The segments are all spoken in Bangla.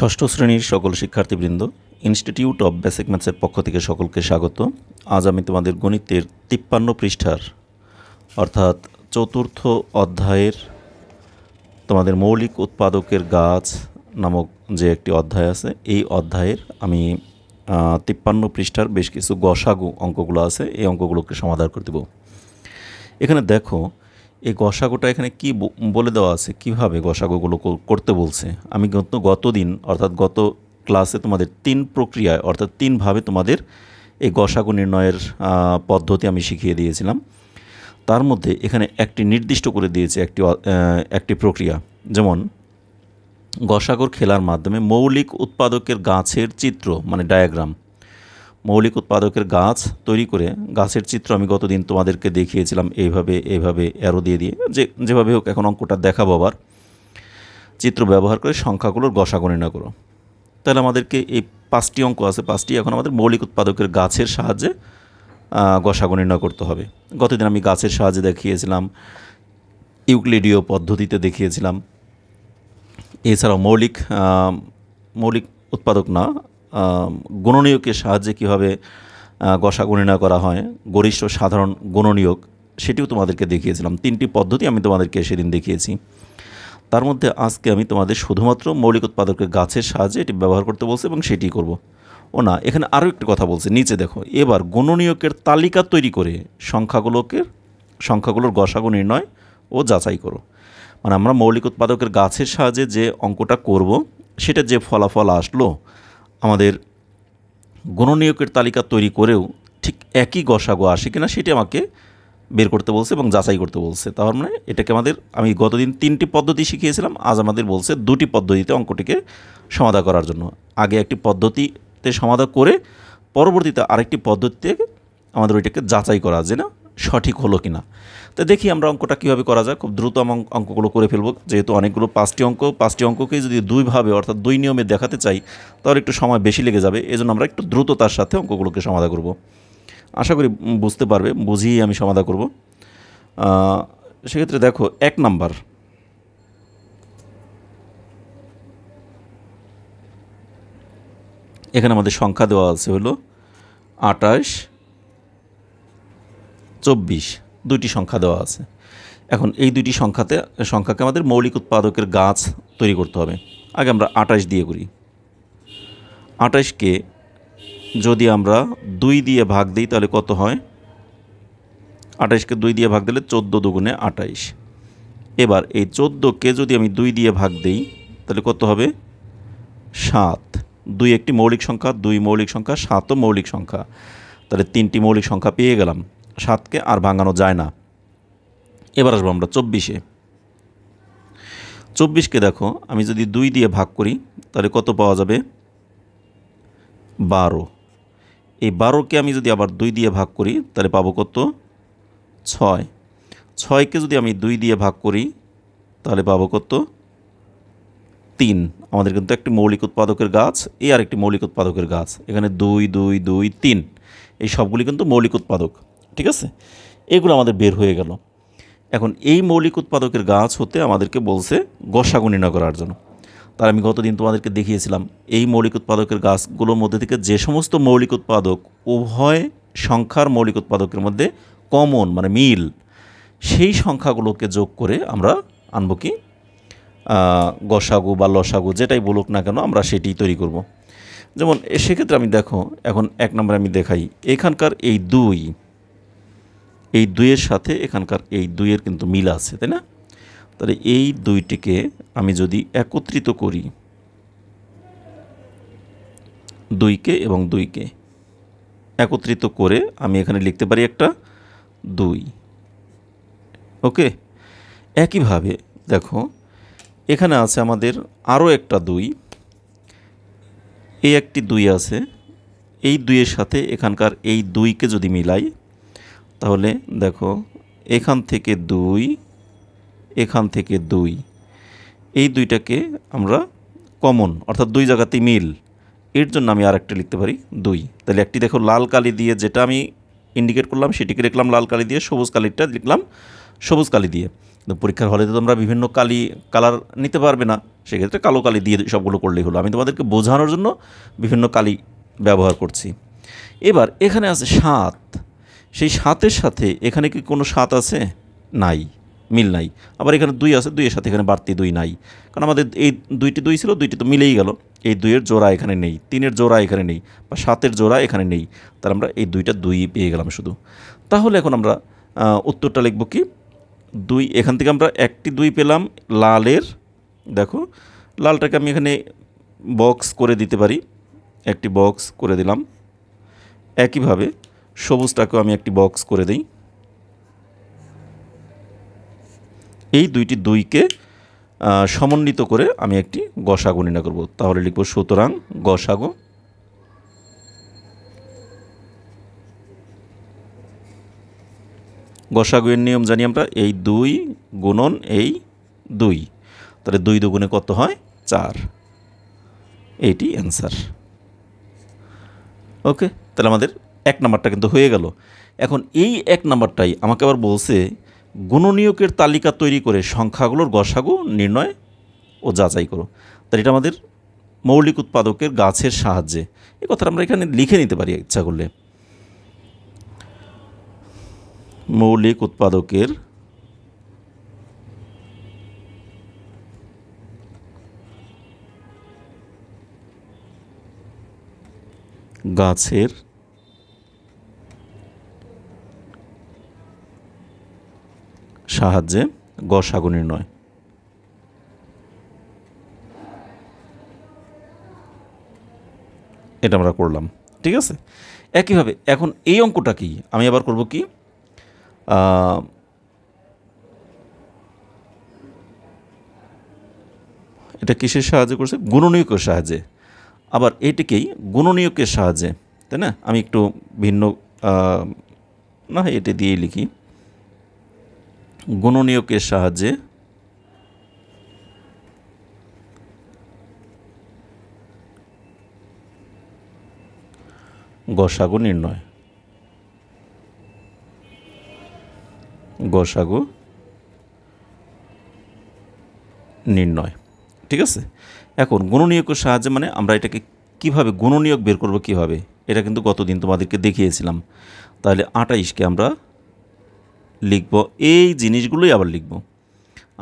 ষষ্ঠ শ্রেণীর সকল শিক্ষার্থীবৃন্দ ইনস্টিটিউট অব বেসিক ম্যাথসের পক্ষ থেকে সকলকে স্বাগত আজ আমি তোমাদের গণিতের তিপ্পান্ন পৃষ্ঠার অর্থাৎ চতুর্থ অধ্যায়ের তোমাদের মৌলিক উৎপাদকের গাছ নামক যে একটি অধ্যায় আছে এই অধ্যায়ের আমি তিপ্পান্ন পৃষ্ঠার বেশ কিছু গসাগু অঙ্কগুলো আছে এই অঙ্কগুলোকে সমাধান করে দেব এখানে দেখো এই গসাগোটা এখানে কি বলে দেওয়া আছে কিভাবে গসাগোগুলো করতে বলছে আমি গত দিন অর্থাৎ গত ক্লাসে তোমাদের তিন প্রক্রিয়ায় অর্থাৎ তিনভাবে তোমাদের এই গসাগো নির্ণয়ের পদ্ধতি আমি শিখিয়ে দিয়েছিলাম তার মধ্যে এখানে একটি নির্দিষ্ট করে দিয়েছে একটি একটি প্রক্রিয়া যেমন গসাগর খেলার মাধ্যমে মৌলিক উৎপাদকের গাছের চিত্র মানে ডায়াগ্রাম মৌলিক উৎপাদকের গাছ তৈরি করে গাছের চিত্র আমি গতদিন তোমাদেরকে দেখিয়েছিলাম এইভাবে এইভাবে অ্যারো দিয়ে দিয়ে যে যেভাবে হোক এখন অঙ্কটা দেখাবো আবার চিত্র ব্যবহার করে সংখ্যাগুলোর গসা গণনা করো তাহলে আমাদেরকে এই পাঁচটি অঙ্ক আছে পাঁচটি এখন আমাদের মৌলিক উৎপাদকের গাছের সাহায্যে গসা গণনা করতে হবে গতদিন আমি গাছের সাহায্যে দেখিয়েছিলাম ইউক্লিডীয় পদ্ধতিতে দেখিয়েছিলাম এছাড়াও মৌলিক মৌলিক উৎপাদক না গণনীয়কের সাহায্যে কীভাবে গসা গণনা করা হয় গরিষ্ঠ সাধারণ গণনীয়ক সেটিও তোমাদেরকে দেখিয়েছিলাম তিনটি পদ্ধতি আমি তোমাদেরকে সেদিন দেখিয়েছি তার মধ্যে আজকে আমি তোমাদের শুধুমাত্র মৌলিক উৎপাদকের গাছের সাহায্যে এটি ব্যবহার করতে বলছি এবং সেটি করব। ও না এখানে আরও একটি কথা বলছে নিচে দেখো এবার গণনীয়কের তালিকা তৈরি করে সংখ্যাগুলোকে সংখ্যাগুলোর গসাগু নির্ণয় ও যাচাই করো মানে আমরা মৌলিক উৎপাদকের গাছের সাহায্যে যে অঙ্কটা করব সেটা যে ফলাফল আসলো আমাদের গণনীয়কের তালিকা তৈরি করেও ঠিক একই গসাগো আসে কিনা সেটি আমাকে বের করতে বলছে এবং যাচাই করতে বলছে তার মানে এটাকে আমাদের আমি গতদিন তিনটি পদ্ধতি শিখিয়েছিলাম আজ আমাদের বলছে দুটি পদ্ধতিতে অঙ্কটিকে সমাধা করার জন্য আগে একটি পদ্ধতিতে সমাধা করে পরবর্তীতে আরেকটি পদ্ধতিতে আমাদের ওইটাকে যাচাই করা যে না সঠিক হলো কি না তো দেখি আমরা অঙ্কটা কীভাবে করা যায় খুব দ্রুত আমি অঙ্কগুলো করে ফেলবো যেহেতু অনেকগুলো পাঁচটি অঙ্ক পাঁচটি অঙ্ককে যদি দুইভাবে অর্থাৎ দুই নিয়মে দেখাতে চাই তাহলে একটু সময় বেশি লেগে যাবে জন্য আমরা একটু দ্রুততার সাথে অঙ্কগুলোকে সমাধা করব আশা করি বুঝতে পারবে বুঝিয়ে আমি সমাধান করব সেক্ষেত্রে দেখো এক নাম্বার এখানে আমাদের সংখ্যা দেওয়া আছে হলো আটাশ চব্বিশ দুইটি সংখ্যা দেওয়া আছে এখন এই দুইটি সংখ্যাতে সংখ্যাকে আমাদের মৌলিক উৎপাদকের গাছ তৈরি করতে হবে আগে আমরা আটাশ দিয়ে করি আটাশকে যদি আমরা দুই দিয়ে ভাগ দিই তাহলে কত হয় আটাইশকে দুই দিয়ে ভাগ দিলে চোদ্দো দুগুণে আটাইশ এবার এই চোদ্দোকে যদি আমি দুই দিয়ে ভাগ দিই তাহলে কত হবে সাত দুই একটি মৌলিক সংখ্যা দুই মৌলিক সংখ্যা সাতও মৌলিক সংখ্যা তাহলে তিনটি মৌলিক সংখ্যা পেয়ে গেলাম সাতকে আর ভাঙানো যায় না এবার আসবো আমরা চব্বিশে চব্বিশকে দেখো আমি যদি দুই দিয়ে ভাগ করি তাহলে কত পাওয়া যাবে বারো এই বারোকে আমি যদি আবার দুই দিয়ে ভাগ করি তাহলে পাবো কত ছয় ছয়কে যদি আমি দুই দিয়ে ভাগ করি তাহলে পাবো কত তিন আমাদের কিন্তু একটি মৌলিক উৎপাদকের গাছ এই আর একটি মৌলিক উৎপাদকের গাছ এখানে দুই দুই দুই তিন এই সবগুলি কিন্তু মৌলিক উৎপাদক ঠিক আছে এগুলো আমাদের বের হয়ে গেল এখন এই মৌলিক উৎপাদকের গাছ হতে আমাদেরকে বলছে গসাগু নির্ণয় করার জন্য তার আমি গতদিন তোমাদেরকে দেখিয়েছিলাম এই মৌলিক উৎপাদকের গাছগুলোর মধ্যে থেকে যে সমস্ত মৌলিক উৎপাদক উভয় সংখ্যার মৌলিক উৎপাদকের মধ্যে কমন মানে মিল সেই সংখ্যাগুলোকে যোগ করে আমরা আনবো কি গসাগু বা লসাগু যেটাই বলুক না কেন আমরা সেটি তৈরি করব। যেমন সেক্ষেত্রে আমি দেখো এখন এক নম্বরে আমি দেখাই এখানকার এই দুই এই দুইয়ের সাথে এখানকার এই দুইয়ের কিন্তু মিল আছে তাই না তাহলে এই দুইটিকে আমি যদি একত্রিত করি দুইকে এবং দুইকে একত্রিত করে আমি এখানে লিখতে পারি একটা দুই ওকে একইভাবে দেখো এখানে আছে আমাদের আরও একটা দুই এই একটি দুই আছে এই দুইয়ের সাথে এখানকার এই দুইকে যদি মিলাই তাহলে দেখো এখান থেকে দুই এখান থেকে দুই এই দুইটাকে আমরা কমন অর্থাৎ দুই জায়গাতেই মিল এর জন্য আমি আর একটা লিখতে পারি দুই তাহলে একটি দেখো লাল কালি দিয়ে যেটা আমি ইন্ডিকেট করলাম সেটিকে লিখলাম লাল কালি দিয়ে সবুজ কালিটা লিখলাম সবুজ কালি দিয়ে পরীক্ষার হলে তো তোমরা বিভিন্ন কালি কালার নিতে পারবে না সেক্ষেত্রে কালো কালি দিয়ে সবগুলো করলেই হলো আমি তোমাদেরকে বোঝানোর জন্য বিভিন্ন কালি ব্যবহার করছি এবার এখানে আছে সাত সেই সাতের সাথে এখানে কি কোনো সাত আছে নাই মিল নাই আবার এখানে দুই আছে দুইয়ের সাথে এখানে বাড়তি দুই নাই কারণ আমাদের এই দুইটি দুই ছিল দুইটি তো মিলেই গেল এই দুইয়ের জোড়া এখানে নেই তিনের জোড়া এখানে নেই বা সাতের জোড়া এখানে নেই তাহলে আমরা এই দুইটা দুই পেয়ে গেলাম শুধু তাহলে এখন আমরা উত্তরটা লিখব কি দুই এখান থেকে আমরা একটি দুই পেলাম লালের দেখো লালটাকে আমি এখানে বক্স করে দিতে পারি একটি বক্স করে দিলাম একইভাবে সবুজটাকেও আমি একটি বক্স করে দিই এই দুইটি দুইকে সমন্বিত করে আমি একটি গসাগু নির্ণয় করব তাহলে লিখব সুতরাং গসাগু গসাগুয়ের নিয়ম জানি আমরা এই দুই গুণন এই দুই তাহলে দুই দুগুণে কত হয় চার এইটি অ্যান্সার ওকে তাহলে আমাদের এক নাম্বারটা কিন্তু হয়ে গেল এখন এই এক নাম্বারটাই আমাকে আবার বলছে গুণনীয়কের তালিকা তৈরি করে সংখ্যাগুলোর গসাগু নির্ণয় ও যাচাই করো তাহলে এটা আমাদের মৌলিক উৎপাদকের গাছের সাহায্যে এ কথা আমরা এখানে লিখে নিতে পারি ইচ্ছা করলে মৌলিক উৎপাদকের গাছের সাহায্যে গসাগু নয় এটা আমরা করলাম ঠিক আছে একইভাবে এখন এই অঙ্কটা কি আমি আবার করব কি এটা কিসের সাহায্যে করছে গুণনীয়কের সাহায্যে আবার এটিকেই গুণনীয়কের সাহায্যে তাই না আমি একটু ভিন্ন না এটি দিয়ে লিখি গুণনীয়কের সাহায্যে গসাগু নির্ণয় গসাগু নির্ণয় ঠিক আছে এখন গুণনীয়কের সাহায্যে মানে আমরা এটাকে কিভাবে গুণনীয়ক বের করবো কীভাবে এটা কিন্তু গতদিন তোমাদেরকে দেখিয়েছিলাম তাহলে আটাইশকে আমরা লিখব এই জিনিসগুলোই আবার লিখব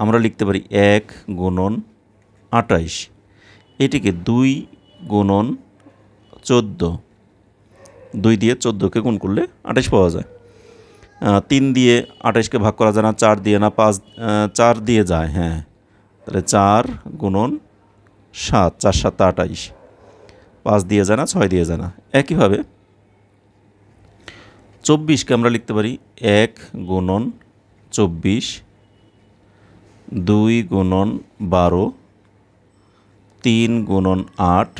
আমরা লিখতে পারি এক গুণন আটাইশ এটিকে দুই গুণন চোদ্দ দুই দিয়ে চোদ্দোকে গুণ করলে আটাইশ পাওয়া যায় তিন দিয়ে আটাইশকে ভাগ করা যায় না চার দিয়ে না পাঁচ চার দিয়ে যায় হ্যাঁ তাহলে চার গুণন সাত চার সাতটা আটাইশ পাঁচ দিয়ে যায় না ছয় দিয়ে যায় না একইভাবে চব্বিশকে আমরা লিখতে পারি এক গুণন চব্বিশ দুই গুণন বারো তিন গুণন আট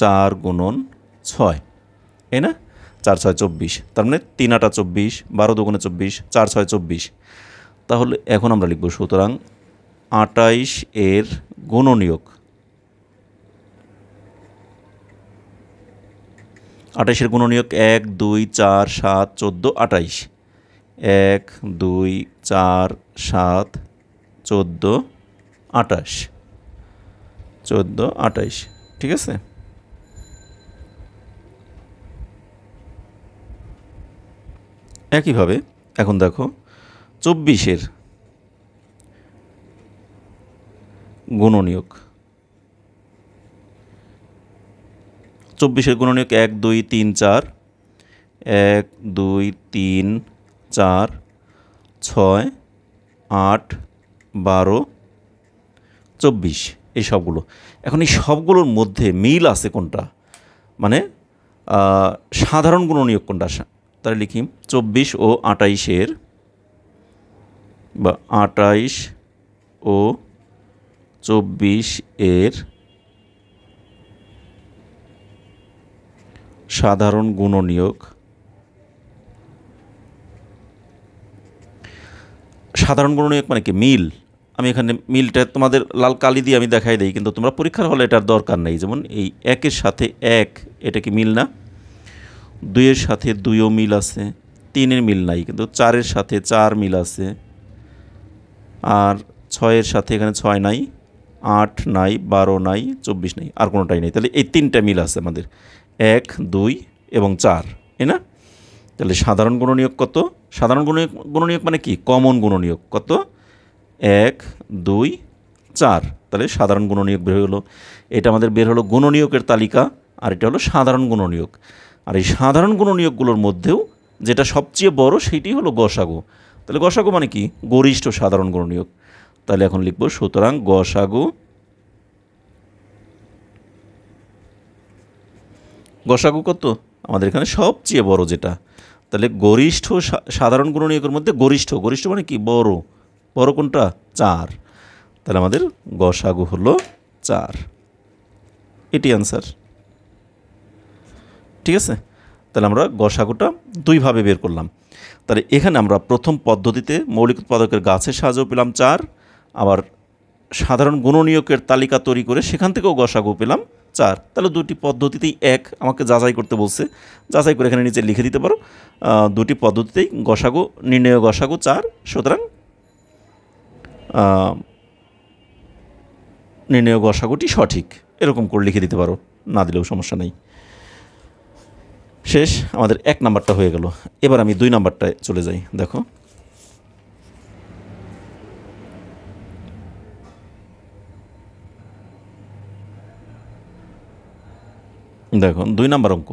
চার গুণন ছয় এই না চার ছয় চব্বিশ তার মানে তিন আটা চব্বিশ বারো দুগুণে চব্বিশ চার ছয় চব্বিশ তাহলে এখন আমরা লিখব সুতরাং আটাইশ এর গুণনিয়োগ গুণ নিয়োগ এক দুই চার সাত চোদ্দো আঠাইশ এক দুই চার সাত চোদ্দো আঠাশ চোদ্দো আঠাইশ ঠিক আছে একইভাবে এখন দেখো চব্বিশের নিয়োগ চব্বিশের গুণনীয়ক এক দুই তিন চার এক দুই তিন চার ছয় আট বারো চব্বিশ এই সবগুলো এখন এই সবগুলোর মধ্যে মিল আছে কোনটা মানে সাধারণ গুণনীয়ক কোনটা তাহলে লিখি চব্বিশ ও আটাইশের বা আটাইশ ও চব্বিশ এর সাধারণ গুণনিয়োগ সাধারণ গুণনিয়োগ মানে কি মিল আমি এখানে মিলটা তোমাদের লাল কালি দিয়ে আমি দেখাই দিই কিন্তু তোমরা পরীক্ষার হলে এটার দরকার নেই যেমন এই একের সাথে এক এটা কি মিল না দুইয়ের সাথে দুইও মিল আছে তিনের মিল নাই কিন্তু চারের সাথে চার মিল আছে আর ছয়ের সাথে এখানে ছয় নাই আট নাই বারো নাই চব্বিশ নাই আর কোনোটাই নেই তাহলে এই তিনটা মিল আছে আমাদের এক দুই এবং চার এ না তাহলে সাধারণ গুণনীয়ক কত সাধারণ গুণ গুণনীয়ক মানে কি কমন গুণনীয়ক কত এক দুই চার তাহলে সাধারণ গুণনীয়ক বের হলো এটা আমাদের বের হলো গুণনীয়কের তালিকা আর এটা হলো সাধারণ গুণনীয়ক আর এই সাধারণ গুণনীয়কগুলোর মধ্যেও যেটা সবচেয়ে বড় সেটি হলো গসাগু তাহলে গসাগু মানে কি গরিষ্ঠ সাধারণ গুণনীয়ক তাহলে এখন লিখব সুতরাং গসাগু গসাগু কত আমাদের এখানে সবচেয়ে বড় যেটা তাহলে গরিষ্ঠ সাধারণ গুণনীয়কের মধ্যে গরিষ্ঠ গরিষ্ঠ মানে কি বড় বড় কোনটা চার তাহলে আমাদের গসাগু হলো চার এটি অ্যান্সার ঠিক আছে তাহলে আমরা গসাগুটা দুইভাবে বের করলাম তাহলে এখানে আমরা প্রথম পদ্ধতিতে মৌলিক উৎপাদকের গাছের সাহায্য পেলাম চার আবার সাধারণ গুণনীয়কের তালিকা তৈরি করে সেখান থেকেও গসাগু পেলাম চার তাহলে দুটি পদ্ধতিতেই এক আমাকে যাচাই করতে বলছে যাচাই করে এখানে নিচে লিখে দিতে পারো দুটি পদ্ধতিতেই গসাগু নির্ণয় গসাগু চার সুতরাং নির্ণয় গসাগুটি সঠিক এরকম করে লিখে দিতে পারো না দিলেও সমস্যা নেই শেষ আমাদের এক নাম্বারটা হয়ে গেল এবার আমি দুই নাম্বারটায় চলে যাই দেখো দেখুন দুই নম্বর অঙ্ক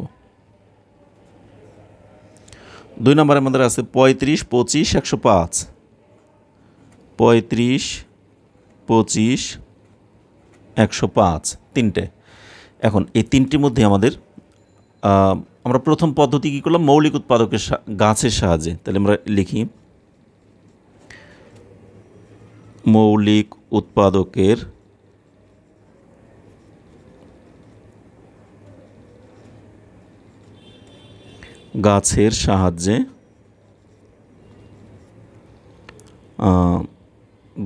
দুই নম্বরের মধ্যে আছে পঁয়ত্রিশ পঁচিশ একশো পাঁচ পঁয়ত্রিশ পঁচিশ একশো পাঁচ তিনটে এখন এই তিনটির মধ্যে আমাদের আমরা প্রথম পদ্ধতি কী করলাম মৌলিক উৎপাদকের গাছের সাহায্যে তাহলে আমরা লিখি মৌলিক উৎপাদকের গাছের সাহায্যে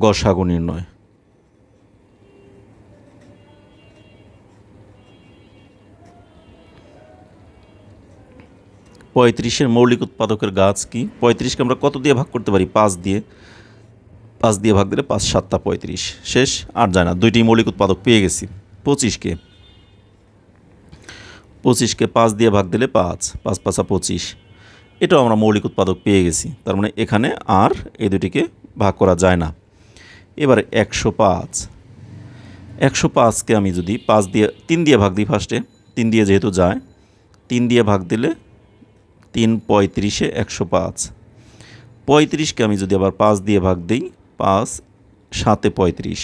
গসাগু নির্ণয় পঁয়ত্রিশের মৌলিক উৎপাদকের গাছ কি পঁয়ত্রিশকে আমরা কত দিয়ে ভাগ করতে পারি পাঁচ দিয়ে পাঁচ দিয়ে ভাগ দিলে পাঁচ সাতটা পঁয়ত্রিশ শেষ আর যায় না দুইটি মৌলিক উৎপাদক পেয়ে গেছি পঁচিশকে পঁচিশকে পাঁচ দিয়ে ভাগ দিলে পাঁচ পাঁচ পাঁচা পঁচিশ এটাও আমরা মৌলিক উৎপাদক পেয়ে গেছি তার মানে এখানে আর এই দুটিকে ভাগ করা যায় না এবারে একশো পাঁচ একশো পাঁচকে আমি যদি পাঁচ দিয়ে তিন দিয়ে ভাগ দিই ফার্স্টে তিন দিয়ে যেহেতু যায় তিন দিয়ে ভাগ দিলে তিন পঁয়ত্রিশে একশো পাঁচ পঁয়ত্রিশকে আমি যদি আবার পাঁচ দিয়ে ভাগ দিই পাঁচ সাতে পঁয়ত্রিশ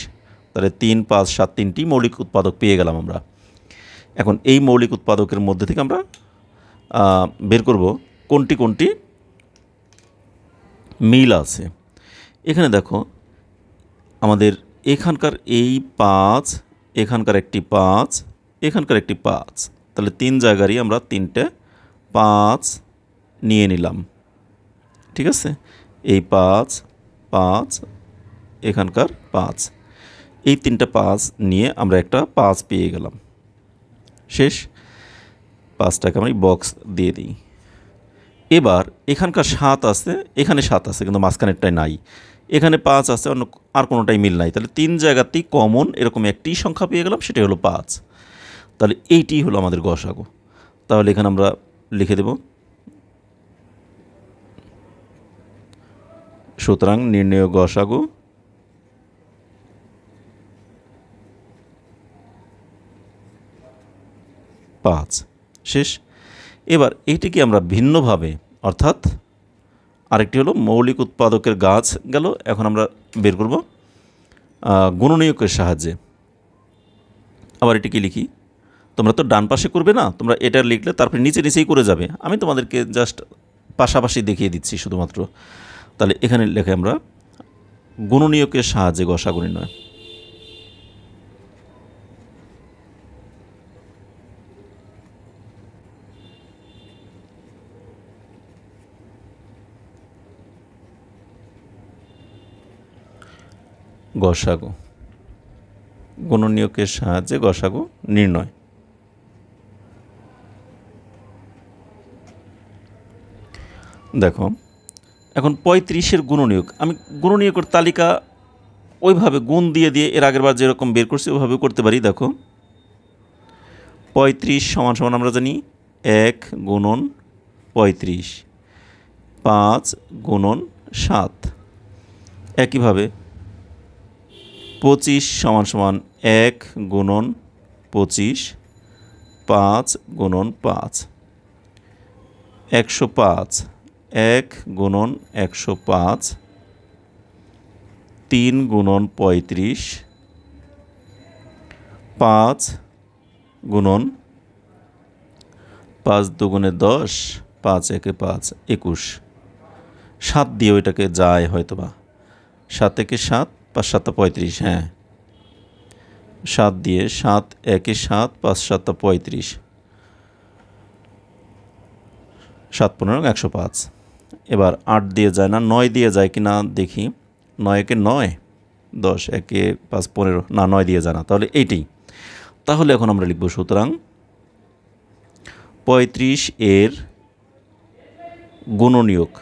তাহলে তিন পাঁচ সাত তিনটি মৌলিক উৎপাদক পেয়ে গেলাম আমরা এখন এই মৌলিক উৎপাদকের মধ্যে থেকে আমরা বের করব কোনটি কোনটি মিল আছে এখানে দেখো আমাদের এখানকার এই পাঁচ এখানকার একটি পাঁচ এখানকার একটি পাঁচ তাহলে তিন জায়গারই আমরা তিনটে পাঁচ নিয়ে নিলাম ঠিক আছে এই পাঁচ পাঁচ এখানকার পাঁচ এই তিনটা পাঁচ নিয়ে আমরা একটা পাঁচ পেয়ে গেলাম শেষ পাঁচ টাকা আমি বক্স দিয়ে দিই এবার এখানকার সাত আছে এখানে সাত আছে কিন্তু মাঝখানেরটাই নাই এখানে পাঁচ আছে অন্য আর কোনোটাই মিল নাই তাহলে তিন জায়গাতেই কমন এরকম একটি সংখ্যা পেয়ে গেলাম সেটাই হলো পাঁচ তাহলে এইটি হলো আমাদের গসাগো তাহলে এখানে আমরা লিখে দেব সুতরাং নির্ণয় গসাগো পাঁচ শেষ এবার এটিকে আমরা ভিন্নভাবে অর্থাৎ আরেকটি হলো মৌলিক উৎপাদকের গাছ গেল এখন আমরা বের করব গুণনীয়কের সাহায্যে আবার এটিকে লিখি তোমরা তো ডান পাশে করবে না তোমরা এটা লিখলে তারপরে নিচে নিচেই করে যাবে আমি তোমাদেরকে জাস্ট পাশাপাশি দেখিয়ে দিচ্ছি শুধুমাত্র তাহলে এখানে লেখে আমরা গুণনীয়কের সাহায্যে গসাগুণী নয় গসাগু গণনীয়কের সাহায্যে গসাগু নির্ণয় দেখো এখন পঁয়ত্রিশের গুণনীয়ক আমি গুণনীয়কের তালিকা ওইভাবে গুণ দিয়ে দিয়ে এর আগের বার যেরকম বের করছি ওইভাবে করতে পারি দেখো পঁয়ত্রিশ সমান সমান আমরা জানি এক গুণন পঁয়ত্রিশ পাঁচ গুণন সাত একইভাবে পঁচিশ সমান সমান এক গুণন পঁচিশ পাঁচ গুণন পাঁচ একশো পাঁচ এক গুণন একশো পাঁচ তিন গুণন পঁয়ত্রিশ পাঁচ গুণন পাঁচ দুগুণে দশ পাঁচ একে পাঁচ একুশ সাত দিয়ে ওইটাকে যায় হয়তোবা সাত একে সাত পাঁচ সাতটা পঁয়ত্রিশ হ্যাঁ সাত দিয়ে সাত একে সাত পাঁচ সাতটা পঁয়ত্রিশ সাত পনেরো একশো পাঁচ এবার আট দিয়ে যায় না নয় দিয়ে যায় কি না দেখি নয় একে নয় দশ একে পাঁচ পনেরো না নয় দিয়ে যায় না তাহলে এইটি তাহলে এখন আমরা লিখব সুতরাং পঁয়ত্রিশ এর গুণনীয়ক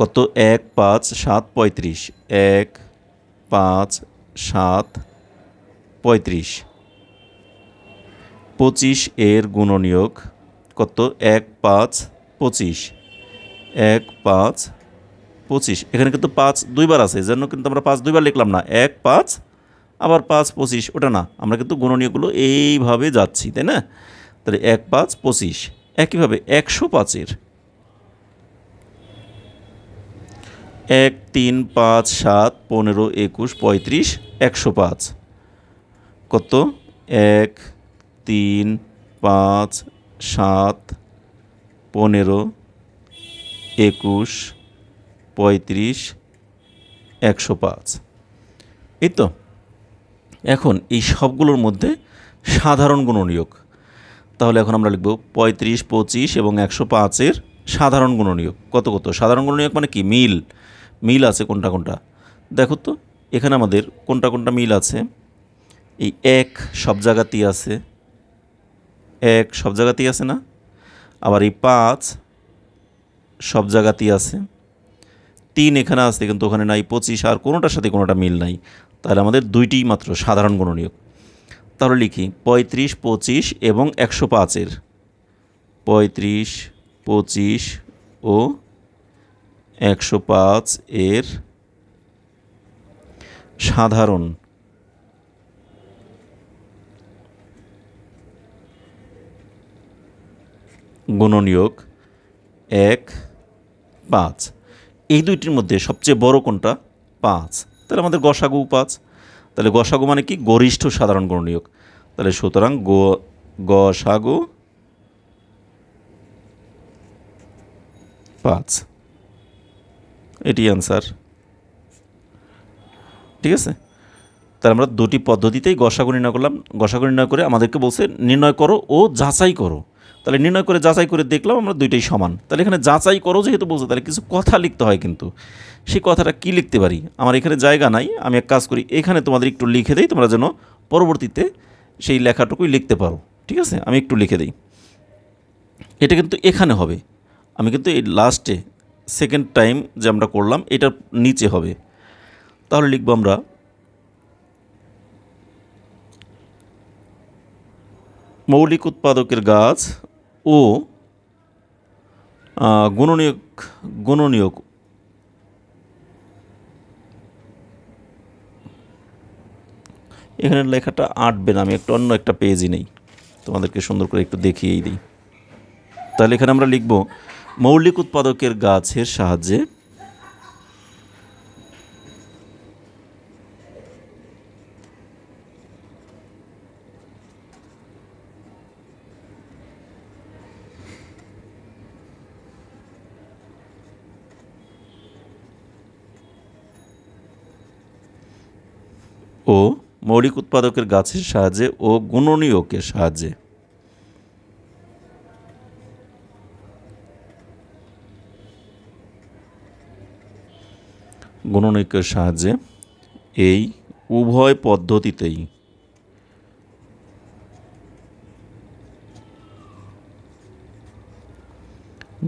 কত এক পাঁচ সাত পঁয়ত্রিশ এক পাঁচ সাত পঁয়ত্রিশ পঁচিশ এর গুণনীয়ক কত এক পাঁচ পঁচিশ এক পাঁচ পঁচিশ এখানে কিন্তু পাঁচ দুইবার আছে জন্য কিন্তু আমরা পাঁচ দুইবার লিখলাম না এক পাঁচ আবার পাঁচ পঁচিশ ওটা না আমরা কিন্তু গুণনীয়গুলো এইভাবে যাচ্ছি তাই না তাহলে এক পাঁচ পঁচিশ একইভাবে একশো পাঁচের এক তিন পাঁচ সাত পনেরো একুশ পঁয়ত্রিশ একশো পাঁচ কত এক তিন পাঁচ সাত পনেরো একুশ পঁয়ত্রিশ একশো পাঁচ এই তো এখন এই সবগুলোর মধ্যে সাধারণ গুণনীয়োগ তাহলে এখন আমরা লিখব পঁয়ত্রিশ পঁচিশ এবং একশো পাঁচের সাধারণ গুণনীয়োগ কত কত সাধারণ গুণনীয়োগ মানে কি মিল মিল আছে কোনটা কোনটা দেখো তো এখানে আমাদের কোনটা কোনটা মিল আছে এই এক সব জায়গাতেই আছে এক সব জায়গাতেই আছে না আবার এই পাঁচ সব জায়গাতেই আছে তিন এখানে আছে কিন্তু ওখানে নাই পঁচিশ আর কোনোটার সাথে কোনোটা মিল নাই তাহলে আমাদের দুইটি মাত্র সাধারণ গণনীয় তাহলে লিখি পঁয়ত্রিশ পঁচিশ এবং একশো পাঁচের পঁয়ত্রিশ পঁচিশ ও একশো পাঁচ এর সাধারণ গুণনীয়ক এক পাঁচ এই দুইটির মধ্যে সবচেয়ে বড় কোনটা পাঁচ তাহলে আমাদের গসাগু পাঁচ তাহলে গসাগু মানে কি গরিষ্ঠ সাধারণ গুণনীয়ক তাহলে সুতরাং গ গসাগু পাঁচ এটি অ্যান্সার ঠিক আছে তাহলে আমরা দুটি পদ্ধতিতেই গসাগু নির্ণয় করলাম গসাগু নির্ণয় করে আমাদেরকে বলছে নির্ণয় করো ও যাচাই করো তাহলে নির্ণয় করে যাচাই করে দেখলাম আমরা দুইটাই সমান তাহলে এখানে যাচাই করো যেহেতু বলছে তাহলে কিছু কথা লিখতে হয় কিন্তু সেই কথাটা কি লিখতে পারি আমার এখানে জায়গা নাই আমি এক কাজ করি এখানে তোমাদের একটু লিখে দেই তোমরা যেন পরবর্তীতে সেই লেখাটুকুই লিখতে পারো ঠিক আছে আমি একটু লিখে দিই এটা কিন্তু এখানে হবে আমি কিন্তু এই লাস্টে সেকেন্ড টাইম যে আমরা করলাম এটার নিচে হবে তাহলে লিখব আমরা মৌলিক উৎপাদকের গাছ ও গুণনীয়ক গুণনীয়ক এখানে লেখাটা আঁটবে না আমি একটু অন্য একটা পেজই নেই তোমাদেরকে সুন্দর করে একটু দেখিয়েই দিই তাহলে এখানে আমরা লিখবো মৌলিক উৎপাদকের গাছের সাহায্যে ও মৌলিক উৎপাদকের গাছের সাহায্যে ও গুণনীয়কের সাহায্যে গুণনীকের সাহায্যে এই উভয় পদ্ধতিতেই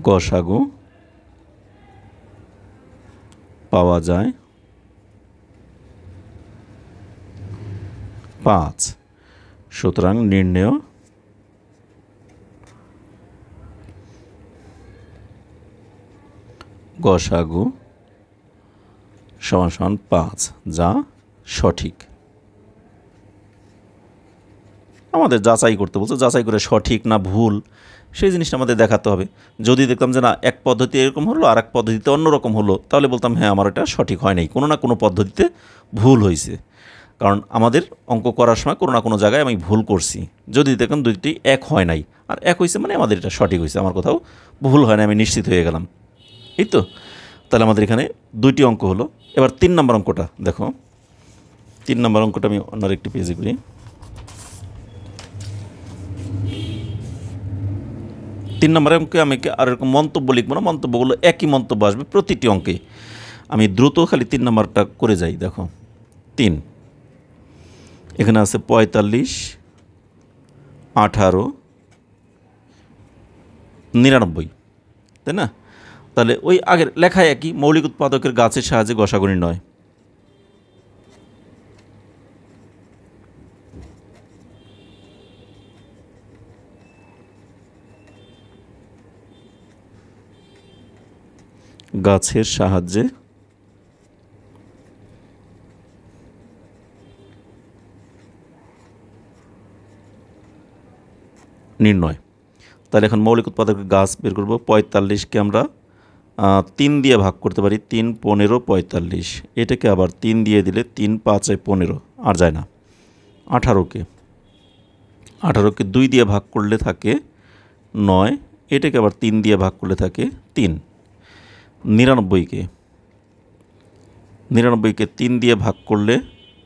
গসাগু পাওয়া যায় পাঁচ সুতরাং নির্ণয় গসাগু সমান সমান পাঁচ যা সঠিক আমাদের যাচাই করতে বলছে যাচাই করে সঠিক না ভুল সেই জিনিসটা আমাদের দেখাতে হবে যদি দেখতাম যে না এক পদ্ধতি এরকম হলো আর এক পদ্ধতিতে অন্যরকম হলো তাহলে বলতাম হ্যাঁ আমার এটা সঠিক হয় নাই কোনো না কোনো পদ্ধতিতে ভুল হয়েছে কারণ আমাদের অঙ্ক করার সময় কোনো না কোনো জায়গায় আমি ভুল করছি যদি দেখলাম দুইটি এক হয় নাই আর এক হয়েছে মানে আমাদের এটা সঠিক হয়েছে আমার কোথাও ভুল হয় না আমি নিশ্চিত হয়ে গেলাম এই তো তাহলে আমাদের এখানে দুইটি অঙ্ক হলো এবার তিন নম্বর অঙ্কটা দেখো তিন নম্বর অঙ্কটা আমি অন্য একটি পেজে করি তিন নম্বর অঙ্কে আমি আর এরকম মন্তব্য লিখবো না মন্তব্যগুলো একই মন্তব্য আসবে প্রতিটি অঙ্কে আমি দ্রুত খালি তিন নম্বরটা করে যাই দেখো তিন এখানে আছে পঁয়তাল্লিশ আঠারো নিরানব্বই তাই না তাহলে ওই আগের লেখায় একই মৌলিক উৎপাদকের গাছের সাহায্যে গসাগুনি নয় গাছের সাহায্যে নির্ণয় তাহলে এখন মৌলিক উৎপাদকের গাছ বের করবো পঁয়তাল্লিশকে আমরা তিন দিয়ে ভাগ করতে পারি তিন পনেরো পঁয়তাল্লিশ এটাকে আবার তিন দিয়ে দিলে তিন পাঁচে পনেরো আর যায় না আঠারোকে আঠারোকে দুই দিয়ে ভাগ করলে থাকে নয় এটাকে আবার তিন দিয়ে ভাগ করলে থাকে তিন নিরানব্বইকে নিরানব্বইকে তিন দিয়ে ভাগ করলে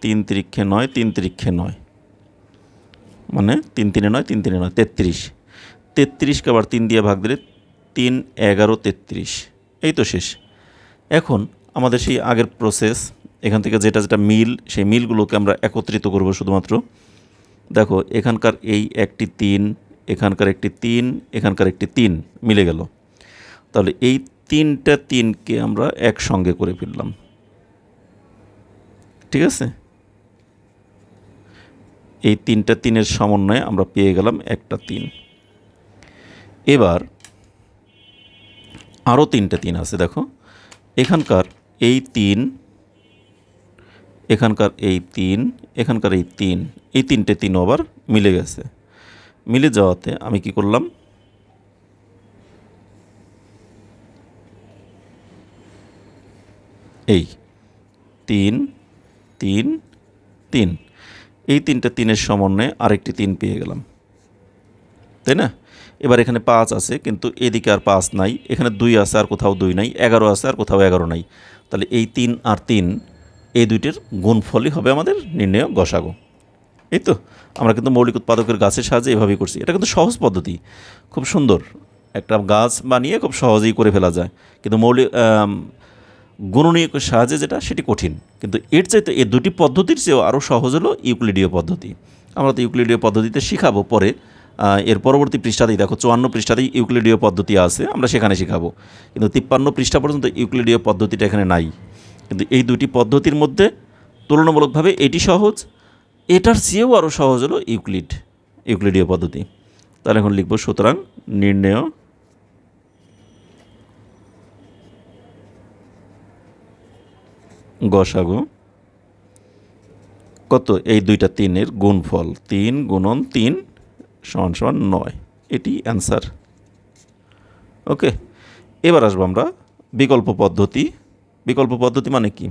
তিন তিরিক্ষে নয় তিন তিরিক্ষে নয় মানে তিন তিনে নয় তিন তিনে নয় তেত্রিশ তেত্রিশকে আবার তিন দিয়ে ভাগ দিলে তিন এগারো তেত্রিশ এই তো শেষ এখন আমাদের সেই আগের প্রসেস এখান থেকে যেটা যেটা মিল সেই মিলগুলোকে আমরা একত্রিত করব শুধুমাত্র দেখো এখানকার এই একটি তিন এখানকার একটি তিন এখানকার একটি তিন মিলে গেল তাহলে এই তিনটা তিনকে আমরা একসঙ্গে করে ফেললাম ঠিক আছে এই তিনটা তিনের সমন্বয়ে আমরা পেয়ে গেলাম একটা তিন এবার আরও তিনটে তিন আছে দেখো এখানকার এই তিন এখানকার এই তিন এখানকার এই তিন এই তিনটে তিন আবার মিলে গেছে মিলে যাওয়াতে আমি কি করলাম এই তিন তিন তিন এই তিনটে তিনের সমন্বয়ে আরেকটি তিন পেয়ে গেলাম তাই না এবার এখানে পাঁচ আছে কিন্তু এদিকে আর পাঁচ নাই এখানে দুই আছে আর কোথাও দুই নাই এগারো আছে আর কোথাও এগারো নাই তাহলে এই তিন আর তিন এই দুইটির গুণফলই হবে আমাদের নির্ণয় গসাগো এই তো আমরা কিন্তু মৌলিক উৎপাদকের গাছের সাহায্যে এভাবেই করছি এটা কিন্তু সহজ পদ্ধতি খুব সুন্দর একটা গাছ বানিয়ে খুব সহজেই করে ফেলা যায় কিন্তু মৌলিক গুণনীয় সাহায্যে যেটা সেটি কঠিন কিন্তু এর চাইতে এই দুটি পদ্ধতির চেয়েও আরও সহজ হলো ইউক্লিডীয় পদ্ধতি আমরা তো ইউক্লিডীয় পদ্ধতিতে শিখাবো পরে এর পরবর্তী পৃষ্ঠাতেই দেখো চুয়ান্ন পৃষ্ঠাতেই ইউক্লিডীয় পদ্ধতি আছে আমরা সেখানে শেখাবো কিন্তু তিপ্পান্ন পৃষ্ঠা পর্যন্ত ইউক্লিডীয় পদ্ধতিটা এখানে নাই কিন্তু এই দুটি পদ্ধতির মধ্যে তুলনামূলকভাবে এটি সহজ এটার চেয়েও আরও সহজ হলো ইউক্লিড ইউক্লিডীয় পদ্ধতি তাহলে এখন লিখব সুতরাং নির্ণয় গসাগু কত এই দুইটা তিনের গুণফল তিন গুণন তিন সমান সমান নয় এটি অ্যান্সার ওকে এবার আসবো আমরা বিকল্প পদ্ধতি বিকল্প পদ্ধতি মানে কি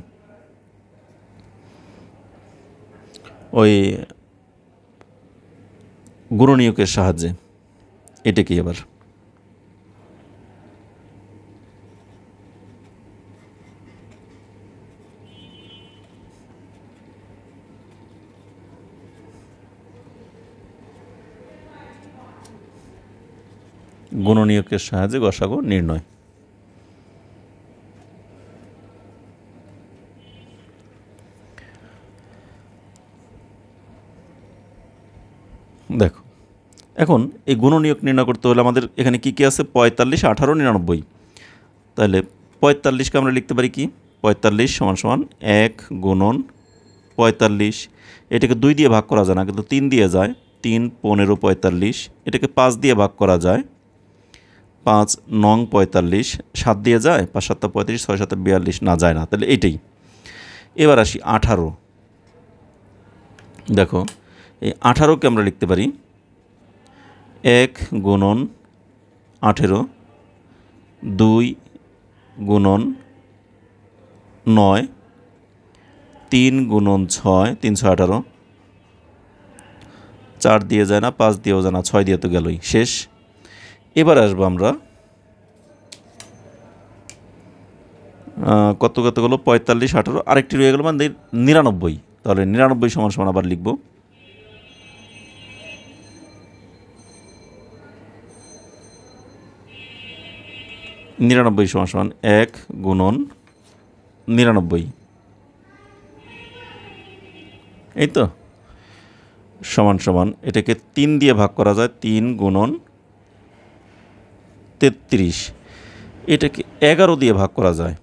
ওই গুণনীয়কের সাহায্যে এটা কি এবার গুণনীয়কের সাহায্যে গসাগো নির্ণয় দেখো এখন এই গুণনীয়ক নির্ণয় করতে হলে আমাদের এখানে কি কি আছে পঁয়তাল্লিশ আঠারো নিরানব্বই তাহলে পঁয়তাল্লিশকে আমরা লিখতে পারি কি পঁয়তাল্লিশ সমান সমান এক গুণন পঁয়তাল্লিশ এটাকে দুই দিয়ে ভাগ করা যায় না কিন্তু তিন দিয়ে যায় তিন পনেরো পঁয়তাল্লিশ এটাকে পাঁচ দিয়ে ভাগ করা যায় পাঁচ নং পঁয়তাল্লিশ সাত দিয়ে যায় পাঁচ সাত পঁয়ত্রিশ ছয় সাত বিয়াল্লিশ না যায় না তাহলে এটাই এবার আসি আঠারো দেখো এই আঠারোকে আমরা লিখতে পারি এক গুণন আঠেরো দুই গুণন নয় তিন গুণন ছয় তিনশো আঠারো চার দিয়ে যায় না পাঁচ দিয়েও যায় না ছয় দিয়ে তো গেলই শেষ এবার আসবো আমরা কত কত গেলো পঁয়তাল্লিশ আঠারো আরেকটি রয়ে গেলো মানে নিরানব্বই তাহলে নিরানব্বই সমান সমান আবার লিখব নিরানব্বই সমান সমান এক গুণন নিরানব্বই এই তো সমান সমান এটাকে তিন দিয়ে ভাগ করা যায় তিন গুণন তেত্রিশ এটাকে এগারো দিয়ে ভাগ করা যায়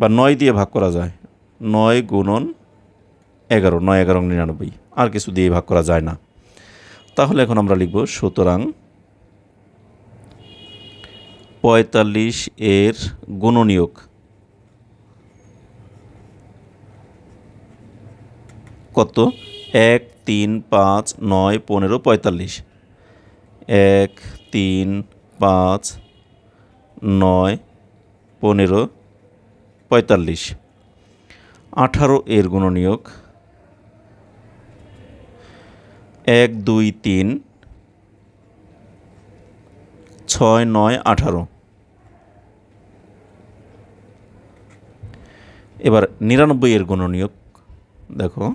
বা নয় দিয়ে ভাগ করা যায় নয় গুণন এগারো নয় এগারো নিরানব্বই আর কিছু দিয়ে ভাগ করা যায় না তাহলে এখন আমরা লিখব সুতরাং পঁয়তাল্লিশ এর গুণনিয়োগ কত এক তিন পাঁচ নয় পনেরো পঁয়তাল্লিশ এক তিন পাঁচ নয় পনেরো পঁয়তাল্লিশ আঠারো এর গুণনীয়ক এক দুই তিন ছয় নয় আঠারো এবার নিরানব্বই এর গুণনীয়ক দেখো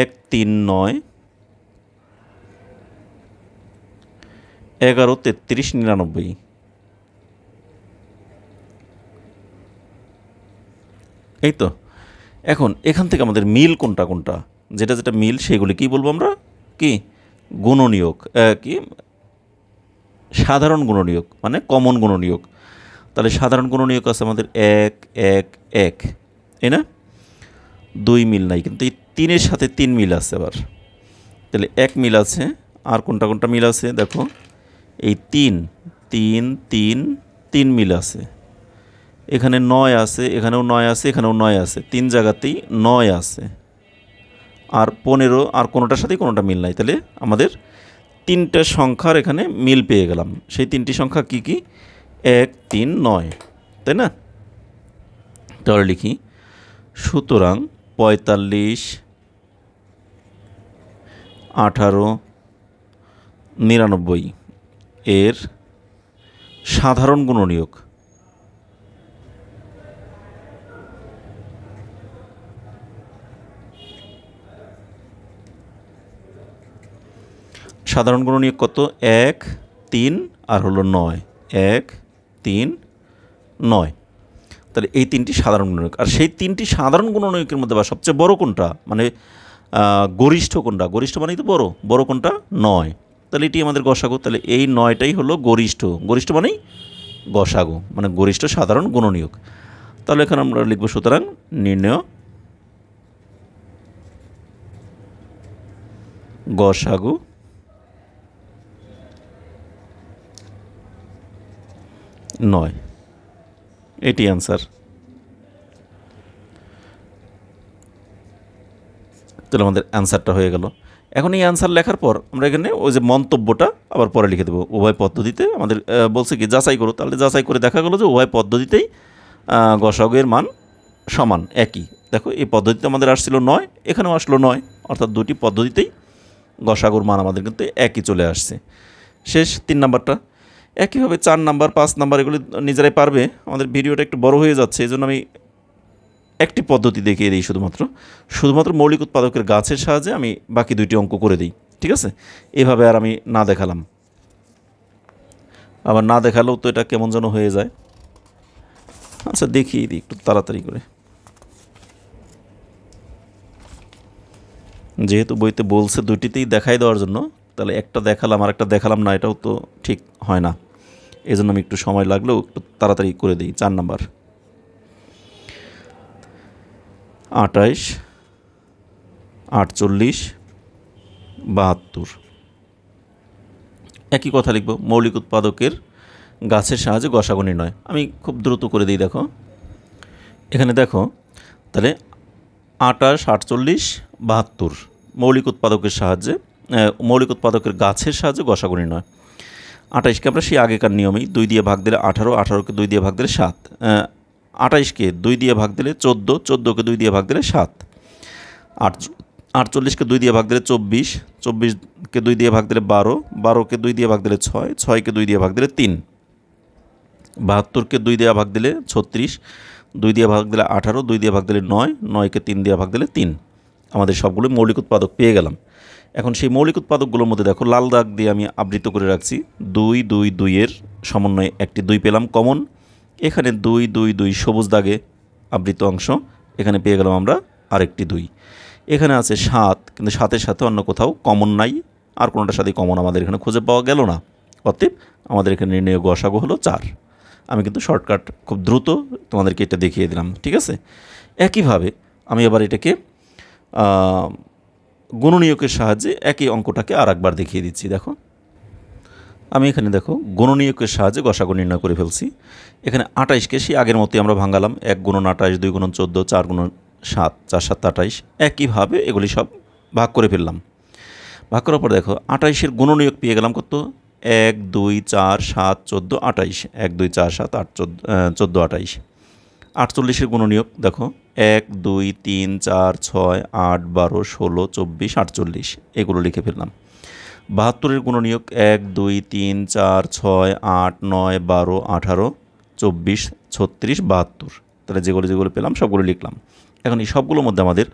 এক তিন নয় এগারো তেত্রিশ নিরানব্বই এই তো এখন এখান থেকে আমাদের মিল কোনটা কোনটা যেটা যেটা মিল সেগুলি কি বলবো আমরা কি গুণনিয়োগ কি সাধারণ গুণনিয়োগ মানে কমন গুণনিয়োগ তাহলে সাধারণ গুণনিয়োগ আছে আমাদের এক এক এক এই না দুই মিল নাই কিন্তু এই তিনের সাথে তিন মিল আছে আবার তাহলে এক মিল আছে আর কোনটা কোনটা মিল আছে দেখো এই তিন তিন তিন তিন মিল আছে এখানে নয় আছে এখানেও নয় আছে এখানেও নয় আছে তিন জায়গাতেই নয় আছে আর পনেরো আর কোনোটার সাথেই কোনোটা মিল নাই তাহলে আমাদের তিনটা সংখ্যার এখানে মিল পেয়ে গেলাম সেই তিনটি সংখ্যা কি কি এক তিন নয় তাই না তাহলে লিখি সুতরাং পঁয়তাল্লিশ আঠারো নিরানব্বই এর সাধারণ গুণনীয়ক সাধারণ নিয়োগ কত এক তিন আর হলো নয় এক তিন নয় তাহলে এই তিনটি সাধারণ গুণনীয়ক আর সেই তিনটি সাধারণ গুণনীয়কের মধ্যে বা সবচেয়ে বড় কোনটা মানে গরিষ্ঠ কোনটা গরিষ্ঠ মানেই তো বড় বড় কোনটা নয় তাহলে এটি আমাদের গসাগু তাহলে এই নয়টাই হলো গরিষ্ঠ গরিষ্ঠ মানেই গসাগু মানে গরিষ্ঠ সাধারণ গুণনীয়ক তাহলে এখানে আমরা লিখব সুতরাং নির্ণয় গসাগু নয় এটি অ্যান্সার তাহলে আমাদের অ্যান্সারটা হয়ে গেল এখন এই আনসার লেখার পর আমরা এখানে ওই যে মন্তব্যটা আবার পরে লিখে দেবো উভয় পদ্ধতিতে আমাদের বলছে কি যাচাই করো তাহলে যাচাই করে দেখা গেলো যে উভয় পদ্ধতিতেই গসগের মান সমান একই দেখো এই পদ্ধতিতে আমাদের আসছিল নয় এখানেও আসলো নয় অর্থাৎ দুটি পদ্ধতিতেই গসাগর মান আমাদের কিন্তু একই চলে আসছে শেষ তিন নাম্বারটা একইভাবে চার নাম্বার পাঁচ নাম্বার এগুলি নিজেরাই পারবে আমাদের ভিডিওটা একটু বড় হয়ে যাচ্ছে এই জন্য আমি একটি পদ্ধতি দেখিয়ে দিই শুধুমাত্র শুধুমাত্র মৌলিক উৎপাদকের গাছের সাহায্যে আমি বাকি দুইটি অঙ্ক করে দিই ঠিক আছে এভাবে আর আমি না দেখালাম আবার না দেখালেও তো এটা কেমন যেন হয়ে যায় আচ্ছা দেখিয়ে দিই একটু তাড়াতাড়ি করে যেহেতু বইতে বলছে দুইটিতেই দেখাই দেওয়ার জন্য তাহলে একটা দেখালাম আর একটা দেখালাম না এটাও তো ঠিক হয় না এজন্য আমি একটু সময় লাগলেও একটু তাড়াতাড়ি করে দিই চার নাম্বার আটাইশ আটচল্লিশ বাহাত্তর একই কথা লিখব মৌলিক উৎপাদকের গাছের সাহায্যে গসাগো নির্ণয় আমি খুব দ্রুত করে দিই দেখো এখানে দেখো তাহলে আটাশ আটচল্লিশ বাহাত্তর মৌলিক উৎপাদকের সাহায্যে মৌলিক উৎপাদকের গাছের সাহায্যে গসাগো নির্ণয় আঠাশকে আমরা সেই আগেকার নিয়মেই দুই দিয়ে ভাগ দিলে আঠারো আঠারোকে দুই দিয়ে ভাগ দিলে সাত আঠাইশকে দুই দিয়ে ভাগ দিলে চোদ্দো চোদ্দোকে দুই দিয়ে ভাগ দিলে সাত আট আটচল্লিশকে দুই দিয়ে ভাগ দিলে চব্বিশ চব্বিশকে দুই দিয়ে ভাগ দিলে বারো বারোকে দুই দিয়ে ভাগ দিলে ছয় ছয়কে দুই দিয়ে ভাগ দিলে তিন বাহাত্তরকে দুই দিয়ে ভাগ দিলে ছত্রিশ দুই দিয়ে ভাগ দিলে আঠারো দুই দিয়ে ভাগ দিলে নয় নয়কে তিন দিয়ে ভাগ দিলে তিন আমাদের সবগুলো মৌলিক উৎপাদক পেয়ে গেলাম এখন সেই মৌলিক উৎপাদকগুলোর মধ্যে দেখো লাল দাগ দিয়ে আমি আবৃত করে রাখছি দুই দুই দুইয়ের সমন্বয়ে একটি দুই পেলাম কমন এখানে দুই দুই দুই সবুজ দাগে আবৃত অংশ এখানে পেয়ে গেলাম আমরা আরেকটি দুই এখানে আছে সাত কিন্তু সাতের সাথে অন্য কোথাও কমন নাই আর কোনোটার সাথে কমন আমাদের এখানে খুঁজে পাওয়া গেল না অতএব আমাদের এখানে নির্ণয় গসাগো হলো চার আমি কিন্তু শর্টকাট খুব দ্রুত তোমাদেরকে এটা দেখিয়ে দিলাম ঠিক আছে একইভাবে আমি আবার এটাকে গুণনীয়কের সাহায্যে একই অঙ্কটাকে আর একবার দেখিয়ে দিচ্ছি দেখো আমি এখানে দেখো গুণনীয়কের সাহায্যে গসাগু নির্ণয় করে ফেলছি এখানে আটাইশকে সেই আগের মতোই আমরা ভাঙালাম এক গুণন আটাইশ দুই গুণন চোদ্দো চার গুণন সাত চার সাত আটাইশ একইভাবে এগুলি সব ভাগ করে ফেললাম ভাগ করার পর দেখো আটাইশের গুণনীয়ক পেয়ে গেলাম কত এক দুই চার সাত চোদ্দো আটাইশ এক দুই চার সাত আট চোদ্দো চোদ্দো আটাইশ আটচল্লিশের গুণনীয়ক দেখো এক দুই তিন চার ছয় আট বারো ষোলো চব্বিশ আটচল্লিশ এগুলো লিখে ফেললাম বাহাত্তরের গুণনীয়ক এক দুই তিন চার ছয় আট নয় বারো আঠারো চব্বিশ ছত্রিশ বাহাত্তর তাহলে যেগুলো যেগুলো পেলাম সবগুলো লিখলাম এখন এই সবগুলোর মধ্যে আমাদের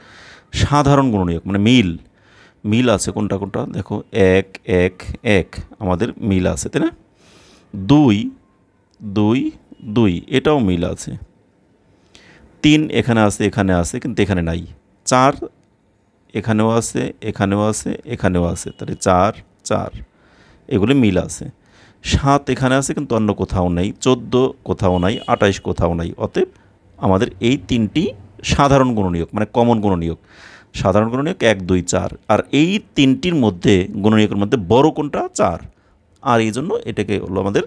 সাধারণ গুণনীয়ক মানে মিল মিল আছে কোনটা কোনটা দেখো এক এক এক আমাদের মিল আছে তাই না দুই দুই দুই এটাও মিল আছে তিন এখানে আছে এখানে আছে কিন্তু এখানে নাই চার এখানেও আছে এখানেও আছে এখানেও আছে তাহলে চার চার এগুলো মিল আছে সাত এখানে আছে কিন্তু অন্য কোথাও নাই চোদ্দ কোথাও নাই আঠাইশ কোথাও নাই অতএব আমাদের এই তিনটি সাধারণ গুণনীয়ক মানে কমন গুণনীয়ক সাধারণ গুণনীয়ক এক দুই চার আর এই তিনটির মধ্যে গুণনীয়কের মধ্যে বড় কোনটা চার আর এই জন্য এটাকে হলো আমাদের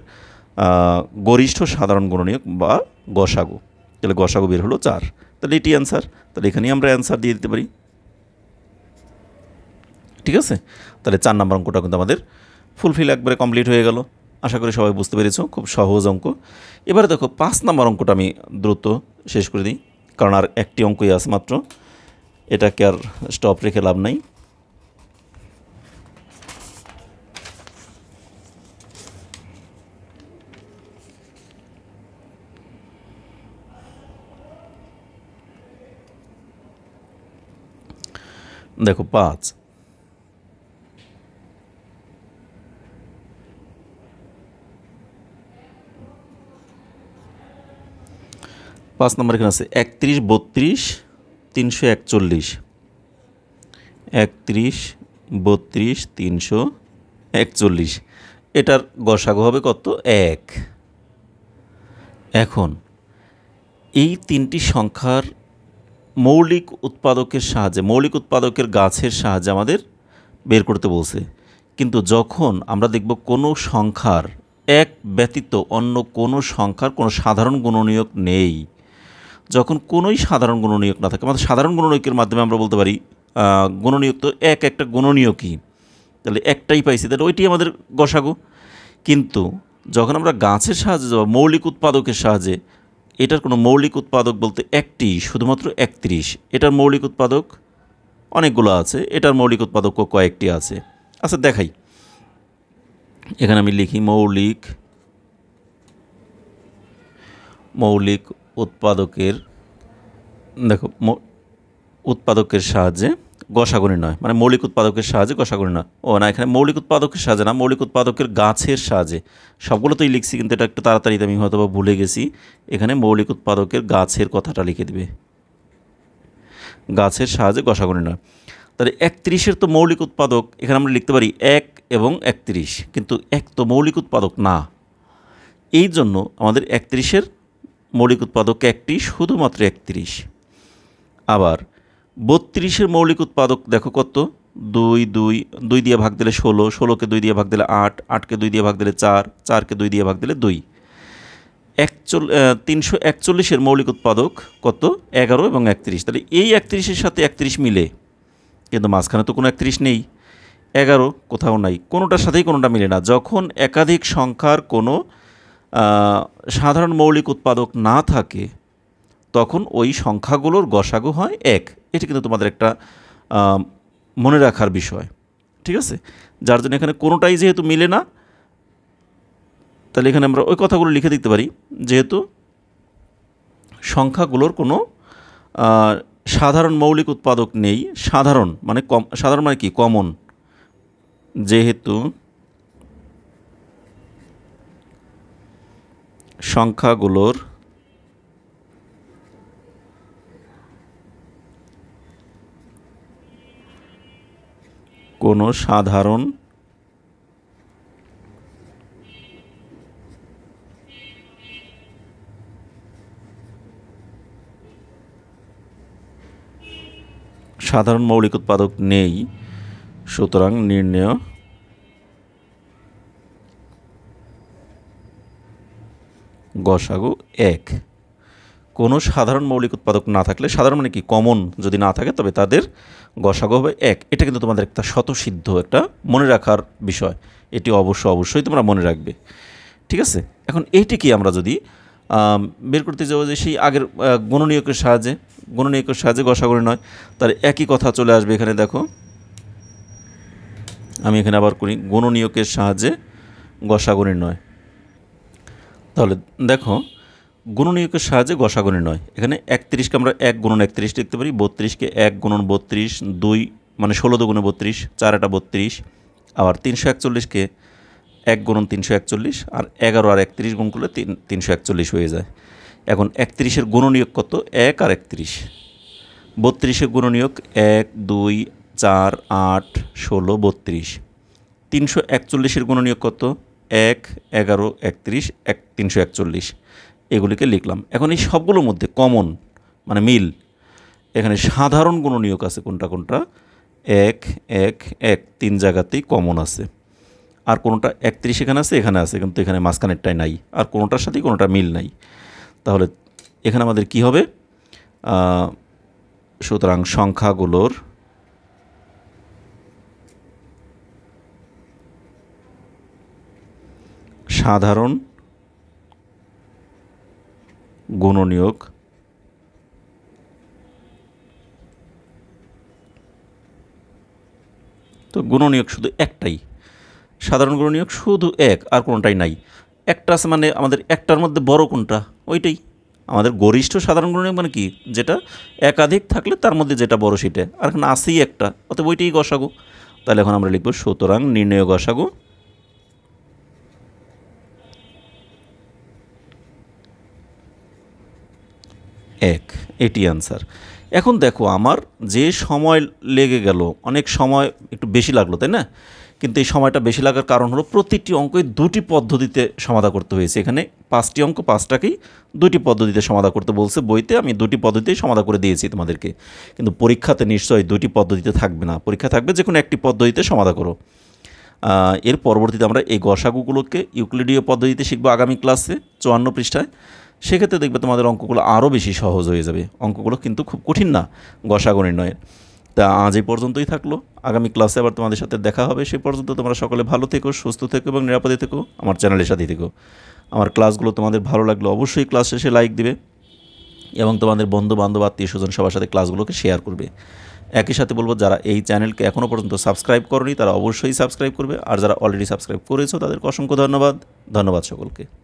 গরিষ্ঠ সাধারণ গুণনীয়ক বা গসাগু তাহলে গসাগু বের হলো চার তাহলে এটি অ্যান্সার তাহলে এখানেই আমরা অ্যান্সার দিয়ে দিতে পারি ঠিক আছে তাহলে চার নম্বর অঙ্কটা কিন্তু আমাদের ফুলফিল একবারে কমপ্লিট হয়ে গেল আশা করি সবাই বুঝতে পেরেছ খুব সহজ অঙ্ক এবারে দেখো পাঁচ নম্বর অঙ্কটা আমি দ্রুত শেষ করে দিই কারণ আর একটি অঙ্কই আছে মাত্র এটাকে আর স্টপ রেখে লাভ নাই দেখো পাঁচ পাঁচ নম্বর এখানে আছে একত্রিশ বত্রিশ তিনশো একচল্লিশ একত্রিশ বত্রিশ তিনশো একচল্লিশ এটার গসাগু হবে কত এক এখন এই তিনটি সংখ্যার মৌলিক উৎপাদকের সাহায্যে মৌলিক উৎপাদকের গাছের সাহায্যে আমাদের বের করতে বলছে কিন্তু যখন আমরা দেখব কোনো সংখ্যার এক ব্যতীত অন্য কোনো সংখ্যার কোনো সাধারণ গুণনীয়ক নেই যখন কোনোই সাধারণ গুণনীয়ক না থাকে আমাদের সাধারণ গুণনীয়কের মাধ্যমে আমরা বলতে পারি গুণনীয়ক তো এক একটা কী তাহলে একটাই পাইছি তাহলে ওইটি আমাদের গসাগু কিন্তু যখন আমরা গাছের সাহায্যে যাবো মৌলিক উৎপাদকের সাহায্যে এটার কোনো মৌলিক উৎপাদক বলতে একটি শুধুমাত্র একত্রিশ এটার মৌলিক উৎপাদক অনেকগুলো আছে এটার মৌলিক উৎপাদকও কয়েকটি আছে আচ্ছা দেখাই এখানে আমি লিখি মৌলিক মৌলিক উৎপাদকের দেখো উৎপাদকের সাহায্যে গসাগুনি নয় মানে মৌলিক উৎপাদকের সাহায্যে গসাগুনি নয় ও না এখানে মৌলিক উৎপাদকের সাহায্যে না মৌলিক উৎপাদকের গাছের সাহায্যে সবগুলো তোই লিখছি কিন্তু এটা একটু তাড়াতাড়িতে আমি হয়তো ভুলে গেছি এখানে মৌলিক উৎপাদকের গাছের কথাটা লিখে দিবে গাছের সাহায্যে গসাগুনি নয় তাহলে একত্রিশের তো মৌলিক উৎপাদক এখানে আমরা লিখতে পারি এক এবং একত্রিশ কিন্তু এক তো মৌলিক উৎপাদক না এই জন্য আমাদের একত্রিশের মৌলিক উৎপাদক একটি শুধুমাত্র একত্রিশ আবার বত্রিশের মৌলিক উৎপাদক দেখো কত দুই দুই দুই দিয়ে ভাগ দিলে ষোলো ষোলোকে দুই দিয়ে ভাগ দিলে আট আটকে দুই দিয়ে ভাগ দিলে চার চারকে দুই দিয়ে ভাগ দিলে দুই একচল তিনশো একচল্লিশের মৌলিক উৎপাদক কত এগারো এবং একত্রিশ তাহলে এই একত্রিশের সাথে একত্রিশ মিলে কিন্তু মাঝখানে তো কোনো একত্রিশ নেই এগারো কোথাও নাই কোনোটার সাথেই কোনোটা মিলে না যখন একাধিক সংখ্যার কোনো সাধারণ মৌলিক উৎপাদক না থাকে তখন ওই সংখ্যাগুলোর গসাগু হয় এক এটি কিন্তু তোমাদের একটা মনে রাখার বিষয় ঠিক আছে যার জন্য এখানে কোনোটাই যেহেতু মিলে না তাহলে এখানে আমরা ওই কথাগুলো লিখে দিতে পারি যেহেতু সংখ্যাগুলোর কোনো সাধারণ মৌলিক উৎপাদক নেই সাধারণ মানে কম সাধারণ মানে কি কমন যেহেতু সংখ্যাগুলোর কোনো সাধারণ সাধারণ মৌলিক উৎপাদক নেই সুতরাং নির্ণয় গসাগু এক কোনো সাধারণ মৌলিক উৎপাদক না থাকলে সাধারণ মানে কি কমন যদি না থাকে তবে তাদের গসাগু হবে এক এটা কিন্তু তোমাদের একটা শতসিদ্ধ একটা মনে রাখার বিষয় এটি অবশ্য অবশ্যই তোমরা মনে রাখবে ঠিক আছে এখন এইটি কি আমরা যদি বের করতে যাবো যে সেই আগের গণনীয়কের সাহায্যে গণনীয়কের সাহায্যে গসাগরি নয় তার একই কথা চলে আসবে এখানে দেখো আমি এখানে আবার করি গণনীয়কের সাহায্যে গসাগরি নয় তাহলে দেখো গুণনীয়কের সাহায্যে গসাগুনি নয় এখানে একত্রিশকে আমরা এক গুণন একত্রিশ লিখতে পারি বত্রিশকে এক গুণন বত্রিশ দুই মানে ষোলো গুণে বত্রিশ চার আটা বত্রিশ আবার তিনশো একচল্লিশকে এক গুণন তিনশো একচল্লিশ আর এগারো আর একত্রিশ গুণ করলে তিন তিনশো একচল্লিশ হয়ে যায় এখন একত্রিশের গুণনীয়ক কত এক আর একত্রিশ বত্রিশের গুণনীয়ক এক দুই চার আট ষোলো বত্রিশ তিনশো একচল্লিশের গুণনীয়ক কত এক এগারো একত্রিশ এক তিনশো একচল্লিশ এগুলিকে লিখলাম এখন এই সবগুলোর মধ্যে কমন মানে মিল এখানে সাধারণ কোনো নিয়োগ আছে কোনটা কোনটা এক এক এক তিন জায়গাতেই কমন আছে আর কোনোটা একত্রিশ এখানে আছে এখানে আছে কিন্তু এখানে মাঝখানেরটাই নাই আর কোনোটার সাথেই কোনোটা মিল নাই তাহলে এখানে আমাদের কি হবে সুতরাং সংখ্যাগুলোর সাধারণ গুণনিয়োগ তো গুণনিয়োগ শুধু একটাই সাধারণ গুণনিয়োগ শুধু এক আর কোনোটাই নাই একটা আছে মানে আমাদের একটার মধ্যে বড় কোনটা ওইটাই আমাদের গরিষ্ঠ সাধারণ গুণনিয়োগ মানে কি যেটা একাধিক থাকলে তার মধ্যে যেটা বড় সেটা আর এখন আসেই একটা অত ওইটাই গসাগু তাহলে এখন আমরা লিখব সুতরাং নির্ণয় গসাগু এক এটি অ্যান্সার এখন দেখো আমার যে সময় লেগে গেল অনেক সময় একটু বেশি লাগলো তাই না কিন্তু এই সময়টা বেশি লাগার কারণ হলো প্রতিটি অঙ্কই দুটি পদ্ধতিতে সমাধা করতে হয়েছে এখানে পাঁচটি অঙ্ক পাঁচটাকেই দুটি পদ্ধতিতে সমাধা করতে বলছে বইতে আমি দুটি পদ্ধতিতেই সমাধা করে দিয়েছি তোমাদেরকে কিন্তু পরীক্ষাতে নিশ্চয়ই দুটি পদ্ধতিতে থাকবে না পরীক্ষা থাকবে যে কোনো একটি পদ্ধতিতে সমাধা করো এর পরবর্তীতে আমরা এই গসাগুগুলোকে ইউক্লিডীয় পদ্ধতিতে শিখবো আগামী ক্লাসে চুয়ান্ন পৃষ্ঠায় সেক্ষেত্রে দেখবে তোমাদের অঙ্কগুলো আরও বেশি সহজ হয়ে যাবে অঙ্কগুলো কিন্তু খুব কঠিন না গসাগণের নয় তা আজ এই পর্যন্তই থাকলো আগামী ক্লাসে আবার তোমাদের সাথে দেখা হবে সেই পর্যন্ত তোমরা সকলে ভালো থেকো সুস্থ থেকো এবং নিরাপদে থেকো আমার চ্যানেলের সাথে থেকো আমার ক্লাসগুলো তোমাদের ভালো লাগলে অবশ্যই ক্লাস শেষে লাইক দিবে এবং তোমাদের বন্ধু বান্ধব আত্মীয় স্বজন সবার সাথে ক্লাসগুলোকে শেয়ার করবে একই সাথে বলবো যারা এই চ্যানেলকে এখনও পর্যন্ত সাবস্ক্রাইব করনি তারা অবশ্যই সাবস্ক্রাইব করবে আর যারা অলরেডি সাবস্ক্রাইব করেছো তাদেরকে অসংখ্য ধন্যবাদ ধন্যবাদ সকলকে